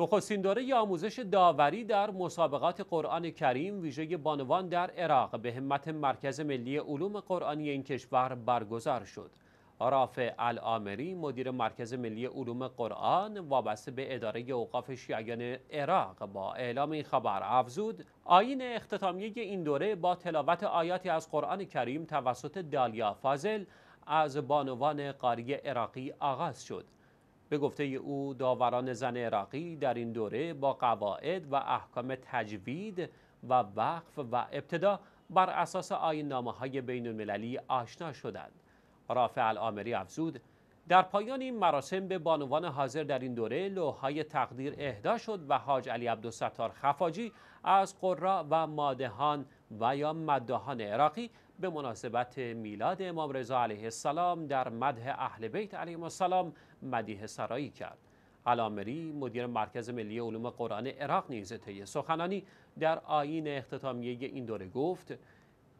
نخستین دوره ی آموزش داوری در مسابقات قرآن کریم ویژه بانوان در عراق به همت مرکز ملی علوم قرآنی این کشور برگزار شد. رافع العامری مدیر مرکز ملی علوم قرآن وابسته به اداره اوقاف شیعیان عراق با اعلام این خبر افزود آین اختتامیه این دوره با تلاوت آیاتی از قرآن کریم توسط دالیا فاضل از بانوان قاری عراقی آغاز شد به گفته او داوران زن عراقی در این دوره با قواعد و احکام تجوید و وقف و ابتدا بر اساس آین نامه های بین المللی آشنا شدند. رافع العامری افزود در پایان این مراسم به بانوان حاضر در این دوره لوحهای تقدیر اهدا شد و حاج علی عبدالستار خفاجی از قرا و مادهان و یا مدهان عراقی به مناسبت میلاد امام رضا علیه السلام در مده اهل بیت علیه السلام مدیه سرایی کرد علامری مدیر مرکز ملی علوم قرآن عراق نیز طی سخنانی در آین اختتامیه این دوره گفت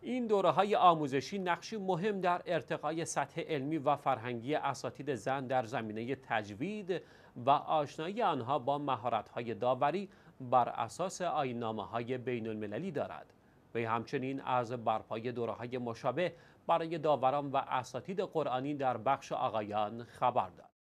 این دوره های آموزشی نقشی مهم در ارتقای سطح علمی و فرهنگی اساتید زن در زمینه تجوید و آشنایی آنها با مهارت های داوری بر اساس نامه های بین المللی دارد. وی همچنین از برپای دوره مشابه برای داوران و اساتید قرآنی در بخش آقایان خبر داد.